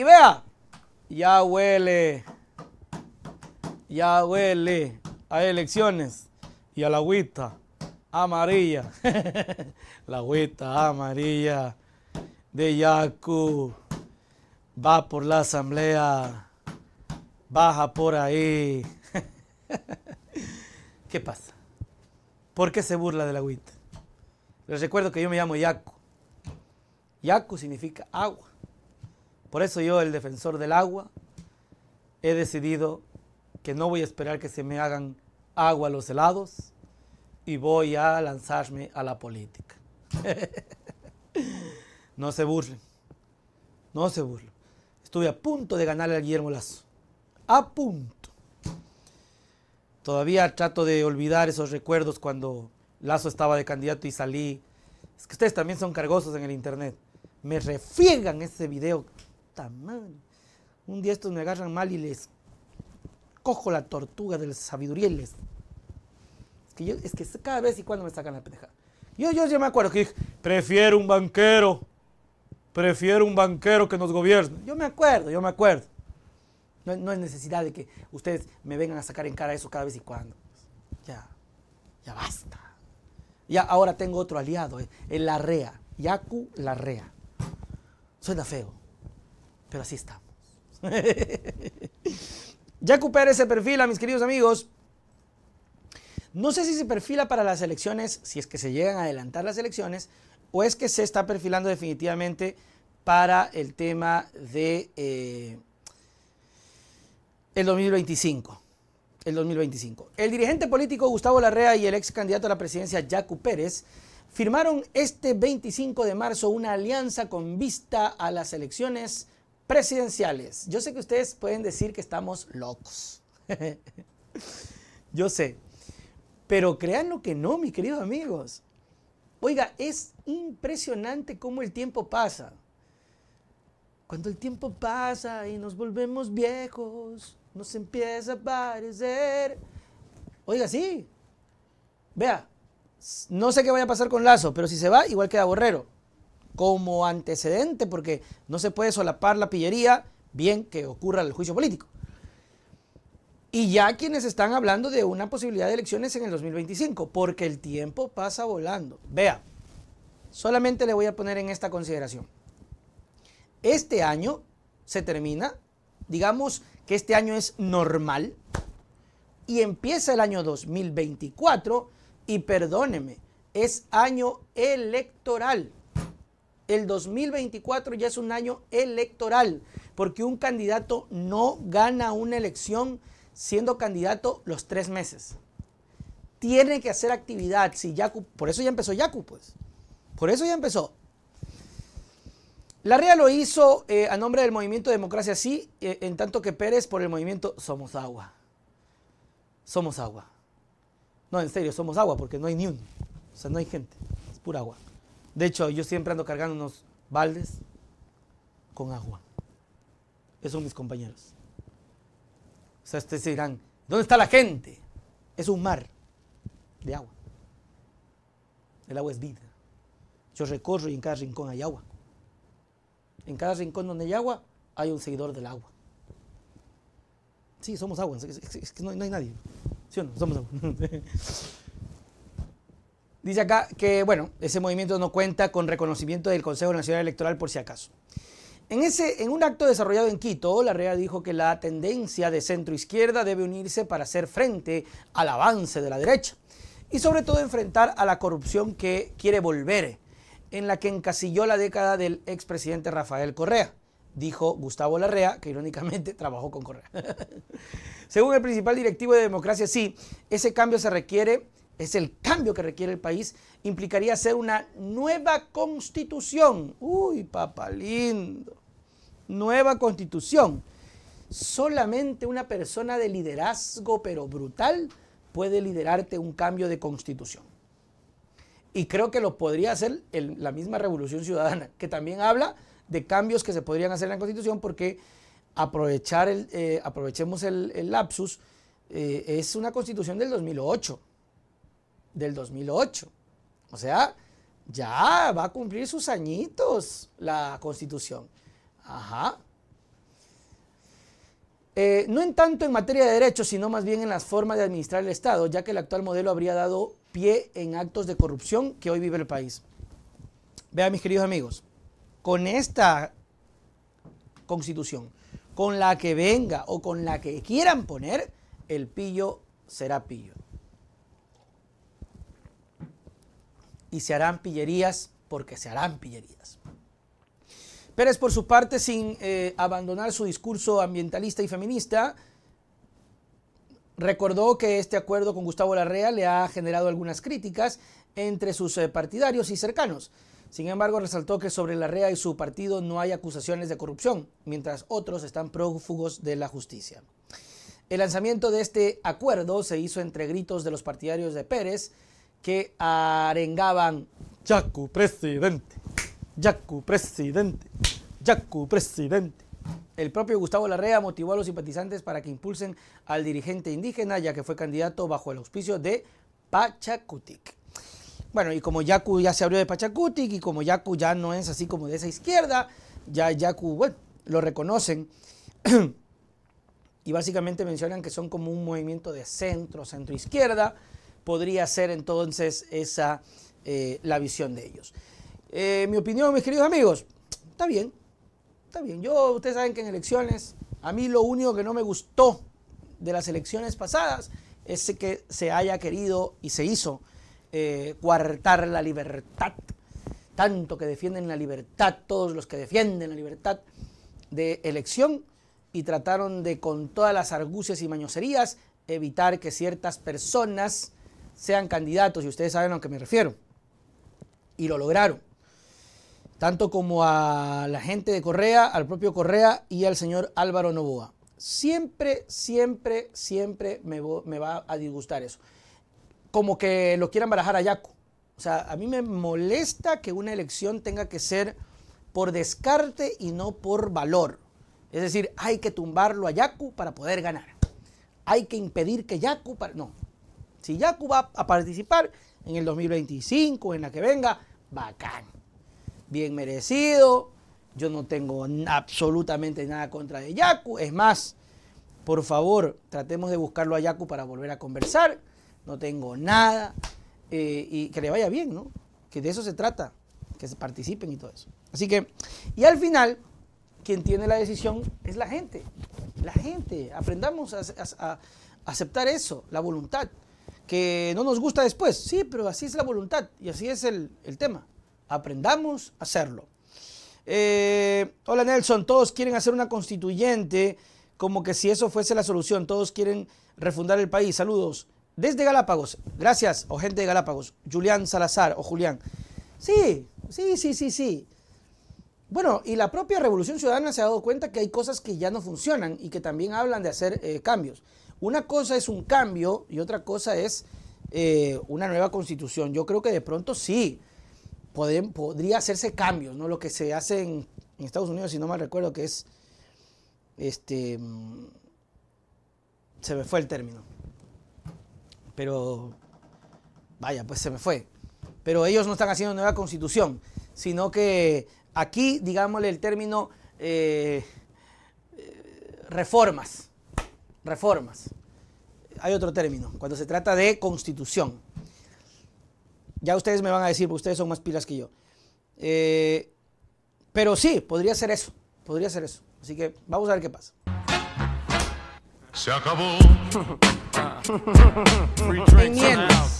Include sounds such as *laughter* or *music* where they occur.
Y vea, ya huele, ya huele a elecciones y a la agüita amarilla. *laughs* la agüita amarilla de Yacu va por la asamblea, baja por ahí. *laughs* ¿Qué pasa? ¿Por qué se burla de la agüita? Les recuerdo que yo me llamo Yaku. Yacu significa agua. Por eso yo, el defensor del agua, he decidido que no voy a esperar que se me hagan agua los helados y voy a lanzarme a la política. *laughs* no se burlen, no se burlen. Estuve a punto de ganarle al Guillermo Lazo, a punto. Todavía trato de olvidar esos recuerdos cuando Lazo estaba de candidato y salí. Es que ustedes también son cargosos en el internet. Me refiegan ese video un día estos me agarran mal y les cojo la tortuga del sabiduría y les... Es que, cada vez y cuando me sacan la pendeja, Yo, yo, me acuerdo que dije, prefiero un banquero, prefiero un banquero que nos gobierne. Yo me acuerdo, yo me acuerdo. No, no, es necesidad de que ustedes me vengan a sacar en cara eso cada vez y cuando. Ya, ya basta. Ya ahora tengo otro aliado, eh, el Larrea, Yacu Larrea. Suena feo pero así está. *laughs* Jacu Pérez se perfila, mis queridos amigos. No sé si se perfila para las elecciones, si es que se llegan a adelantar las elecciones, o es que se está perfilando definitivamente para el tema de eh, el 2025. El 2025. El dirigente político Gustavo Larrea y el ex candidato a la presidencia Jacu Pérez firmaron este 25 de marzo una alianza con vista a las elecciones presidenciales. Yo sé que ustedes pueden decir que estamos locos. *laughs* Yo sé. Pero créanlo que no, mis queridos amigos. Oiga, es impresionante cómo el tiempo pasa. Cuando el tiempo pasa y nos volvemos viejos, nos empieza a parecer. Oiga, sí. Vea, no sé qué vaya a pasar con Lazo, pero si se va, igual queda Borrero como antecedente, porque no se puede solapar la pillería, bien que ocurra el juicio político. Y ya quienes están hablando de una posibilidad de elecciones en el 2025, porque el tiempo pasa volando. Vea, solamente le voy a poner en esta consideración. Este año se termina, digamos que este año es normal, y empieza el año 2024, y perdóneme, es año electoral el 2024 ya es un año electoral, porque un candidato no gana una elección siendo candidato los tres meses. Tiene que hacer actividad. Si Yacu, por eso ya empezó Yacu, pues. Por eso ya empezó. Larrea lo hizo eh, a nombre del movimiento Democracia Sí, eh, en tanto que Pérez por el movimiento Somos Agua. Somos Agua. No, en serio, somos agua, porque no hay ni uno. O sea, no hay gente. Es pura agua. De hecho, yo siempre ando cargando unos baldes con agua. Esos son mis compañeros. O sea, ustedes dirán, ¿dónde está la gente? Es un mar de agua. El agua es vida. Yo recorro y en cada rincón hay agua. En cada rincón donde hay agua, hay un seguidor del agua. Sí, somos agua. Es que no, hay nadie. ¿Sí o no? Somos agua. *laughs* Dice acá que, bueno, ese movimiento no cuenta con reconocimiento del Consejo Nacional Electoral por si acaso. En, ese, en un acto desarrollado en Quito, Larrea dijo que la tendencia de centro izquierda debe unirse para hacer frente al avance de la derecha y sobre todo enfrentar a la corrupción que quiere volver, en la que encasilló la década del expresidente Rafael Correa dijo Gustavo Larrea, que irónicamente *laughs* trabajó con Correa. *laughs* Según el principal directivo de Democracia Sí, ese cambio se requiere es el cambio que requiere el país, implicaría hacer una nueva constitución. Uy, papá lindo. Nueva constitución. Solamente una persona de liderazgo, pero brutal, puede liderarte un cambio de constitución. Y creo que lo podría hacer la misma Revolución Ciudadana, que también habla de cambios que se podrían hacer en la constitución porque aprovechar el, eh, aprovechemos el, lapsus, eh, es una constitución del 2008 del 2008. O sea, ya va a cumplir sus añitos la constitución. Ajá. Eh, no en tanto en materia de derechos, sino más bien en las formas de administrar el Estado, ya que el actual modelo habría dado pie en actos de corrupción que hoy vive el país. Vean, mis queridos amigos, con esta constitución, con la que venga o con la que quieran poner, el pillo será pillo. y se harán pillerías porque se harán pillerías. Pérez, por su parte, sin eh, abandonar su discurso ambientalista y feminista, recordó que este acuerdo con Gustavo Larrea le ha generado algunas críticas entre sus eh, partidarios y cercanos. Sin embargo, resaltó que sobre Larrea y su partido no hay acusaciones de corrupción, mientras otros están prófugos de la justicia. El lanzamiento de este acuerdo se hizo entre gritos de los partidarios de Pérez, que arengaban Yaku presidente, Yacu presidente, Yacu presidente. El propio Gustavo Larrea motivó a los simpatizantes para que impulsen al dirigente indígena, ya que fue candidato bajo el auspicio de Pachacutic. Bueno, y como Yacu ya se abrió de Pachacutic y como Yacu ya no es así como de esa izquierda, ya Yacu bueno, lo reconocen. *clears throat* y básicamente mencionan que son como un movimiento de centro, centro izquierda podría ser entonces esa eh, la visión de ellos. Eh, mi opinión, mis queridos amigos, está bien, está bien. Yo, ustedes saben que en elecciones, a mí lo único que no me gustó de las elecciones pasadas es que se haya querido y se hizo eh, cuartar la libertad. Tanto que defienden la libertad, todos los que defienden la libertad de elección y trataron de con todas las argucias y mañoserías evitar que ciertas personas sean candidatos, y ustedes saben a lo que me refiero, y lo lograron, tanto como a la gente de Correa, al propio Correa y al señor Álvaro Novoa. Siempre, siempre, siempre me, me va a disgustar eso. Como que lo quieran barajar a Yaco. O sea, a mí me molesta que una elección tenga que ser por descarte y no por valor. Es decir, hay que tumbarlo a Yacu para poder ganar. Hay que impedir que Yacu... No, si Yacu va a participar en el 2025, en la que venga, bacán. Bien merecido. Yo no tengo absolutamente nada contra de Yacu. Es más, por favor, tratemos de buscarlo a Yacu para volver a conversar. No tengo nada. Eh, y que le vaya bien, ¿no? Que de eso se trata, que se participen y todo eso. Así que, y al final, quien tiene la decisión es la gente. La gente. Aprendamos a aceptar eso, la voluntad que no nos gusta después. Sí, pero así es la voluntad y así es el, tema. Aprendamos a hacerlo. Eh, hola Nelson, todos quieren hacer una constituyente, como que si eso fuese la solución, todos quieren refundar el país. Saludos. Desde Galápagos, gracias, o gente de Galápagos, Julián Salazar o Julián. Sí, sí, sí, sí, sí. Bueno, y la propia Revolución Ciudadana se ha dado cuenta que hay cosas que ya no funcionan y que también hablan de hacer eh, cambios. Una cosa es un cambio y otra cosa es eh, una nueva constitución. Yo creo que de pronto sí, podría hacerse cambios, ¿no? Lo que se hace en, Estados Unidos, si no mal recuerdo, que es, este, mm, se me fue el término. Pero, vaya, pues se me fue. Pero ellos no están haciendo nueva constitución, sino que aquí, digámosle el término, eh, eh, reformas reformas. Hay otro término, cuando se trata de constitución. Ya ustedes me van a decir, ustedes son más pilas que yo. Eh, pero sí, podría ser eso, podría ser eso. Así que vamos a ver qué pasa. Se acabó. *laughs*